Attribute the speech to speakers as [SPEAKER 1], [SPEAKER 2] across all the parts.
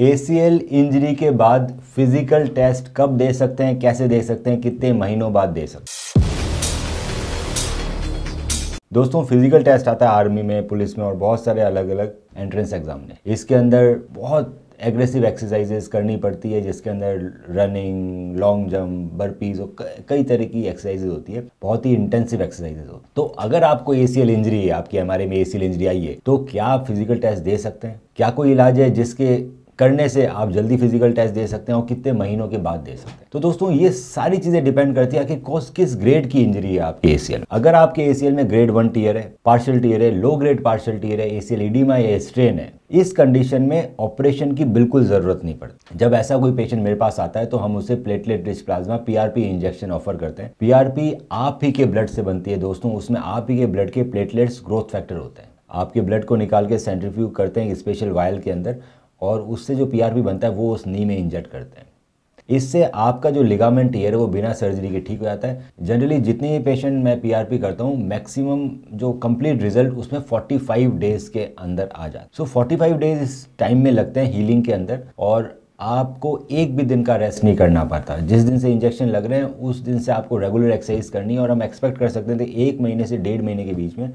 [SPEAKER 1] ए injury के बाद physical test कब दे सकते हैं कैसे दे सकते हैं कितने महीनों बाद दे सकते हैं दोस्तों फिजिकल टेस्ट आता है आर्मी में पुलिस में और बहुत सारे अलग अलग एंट्रेंस एग्जाम में इसके अंदर बहुत एग्रेसिव एक्सरसाइजेस करनी पड़ती है जिसके अंदर रनिंग लॉन्ग जंप बर्पीज और कई तरह की एक्सरसाइजेज होती है बहुत ही इंटेंसिव एक्सरसाइजेज होती है तो अगर आपको एसीएल इंजरी है आपकी हमारे में ए इंजरी आई है तो क्या आप फिजिकल टेस्ट दे सकते हैं क्या कोई इलाज है जिसके करने से आप जल्दी फिजिकल टेस्ट दे सकते हैं और कितने महीनों के बाद दे सकते हैं तो दोस्तों ये सारी चीजें डिपेंड करती है कि कौन किस ग्रेड की इंजरी है आपके एसीएल अगर आपके एसीएल में ग्रेड वन टीयर है पार्शियल टीयर है लो ग्रेड पार्शियल टीयर है एसीएल ईडीमा या स्ट्रेन है इस कंडीशन में ऑपरेशन की बिल्कुल ज़रूरत नहीं पड़ती जब ऐसा कोई पेशेंट मेरे पास आता है तो हम उसे platelet rich plasma PRP injection offer करते हैं पीआरपी आप ही के ब्लड से बनती है दोस्तों उसमें आप ही के ब्लड के प्लेटलेट्स ग्रोथ फैक्टर होते हैं आपके ब्लड को निकाल के सेंट्रीफ्यूग करते हैं स्पेशल वायल के अंदर और उससे जो पीआरपी बनता है वो उस नी में इंजेक्ट करते हैं इससे आपका जो लिगामेंट टीयर है वो बिना सर्जरी के ठीक हो जाता है जनरली जितने भी पेशेंट मैं पीआरपी करता हूँ मैक्सिमम जो कंप्लीट रिजल्ट उसमें 45 डेज के अंदर आ जाता है सो so, 45 डेज इस टाइम में लगते हैं हीलिंग के अंदर और आपको एक भी दिन का रेस्ट नहीं करना पड़ता जिस दिन से इंजेक्शन लग रहे हैं उस दिन से आपको रेगुलर एक्सरसाइज करनी है और हम एक्सपेक्ट कर सकते हैं तो एक महीने से डेढ़ महीने के बीच में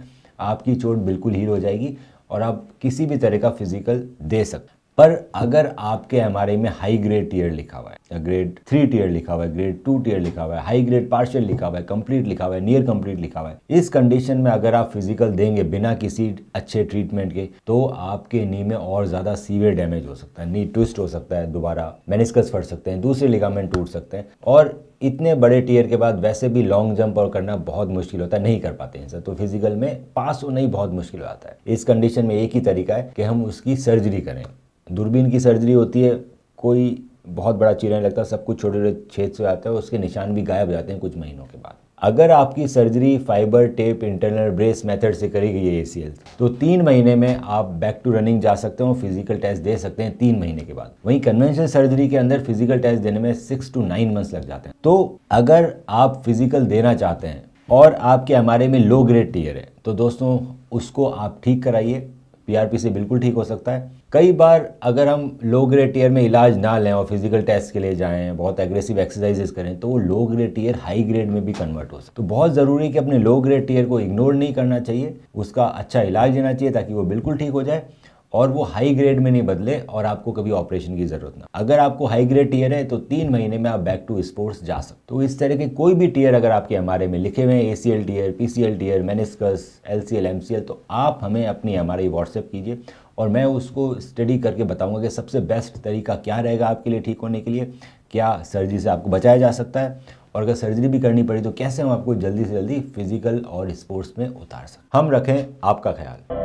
[SPEAKER 1] आपकी चोट बिल्कुल हील हो जाएगी और आप किसी भी तरह का फिजिकल दे सकते पर अगर आपके एम में हाई ग्रेड टीयर लिखा हुआ है ग्रेड थ्री टीयर लिखा हुआ है ग्रेड टू टीयर लिखा हुआ है हाई ग्रेड पार्शियल लिखा हुआ है कंप्लीट लिखा हुआ है नियर कंप्लीट लिखा हुआ है इस कंडीशन में अगर आप फिजिकल देंगे बिना किसी अच्छे ट्रीटमेंट के तो आपके नी में और ज़्यादा सीवियर डैमेज हो सकता है नी ट्विस्ट हो सकता है दोबारा मेनिस्कस फट सकते हैं दूसरे लिगामेंट टूट सकते हैं और इतने बड़े टीयर के बाद वैसे भी लॉन्ग जंप और करना बहुत मुश्किल होता है नहीं कर पाते हैं सर तो फिजिकल में पास होना ही बहुत मुश्किल हो जाता है इस कंडीशन में एक ही तरीका है कि हम उसकी सर्जरी करें दूरबीन की सर्जरी होती है कोई बहुत बड़ा चीरा नहीं लगता सब कुछ छोटे छोटे छेद से आता है उसके निशान भी गायब हो जाते हैं कुछ महीनों के बाद अगर आपकी surgery fibre tape internal brace method से करी गई है ए तो तीन महीने में आप बैक टू रनिंग जा सकते हो फिजिकल टेस्ट दे सकते हैं तीन महीने के बाद वहीं कन्वेंशनल सर्जरी के अंदर फिजिकल टेस्ट देने में सिक्स टू नाइन मंथ्स लग जाते हैं तो अगर आप फिजिकल देना चाहते हैं और आपके हमारे में लो ग्रेड टीयर है तो दोस्तों उसको आप ठीक कराइए पीआरपी से बिल्कुल ठीक हो सकता है कई बार अगर हम लो ग्रेड टीयर में इलाज ना लें और फिजिकल टेस्ट के लिए जाएं बहुत एग्रेसिव एक्सरसाइजेस करें तो वो low grade tear high grade में भी कन्वर्ट हो सकता तो बहुत ज़रूरी है कि अपने लो ग्रेड टीयर को इग्नोर नहीं करना चाहिए उसका अच्छा इलाज लेना चाहिए ताकि वो बिल्कुल ठीक हो जाए और वो हाई ग्रेड में नहीं बदले और आपको कभी ऑपरेशन की ज़रूरत ना अगर आपको हाई ग्रेड टीयर है तो तीन महीने में आप बैक टू स्पोर्ट्स जा सकते तो इस तरह के कोई भी टीयर अगर आपके एम में लिखे हुए हैं A C L tear P C L tear meniscus L C L M C L तो आप हमें अपनी एम आर व्हाट्सएप कीजिए और मैं उसको स्टडी करके बताऊंगा कि सबसे बेस्ट तरीका क्या रहेगा आपके लिए ठीक होने के लिए क्या सर्जरी से आपको बचाया जा सकता है और अगर सर्जरी भी करनी पड़ी तो कैसे हम आपको जल्दी से जल्दी फिजिकल और स्पोर्ट्स में उतार सकते हम रखें आपका ख्याल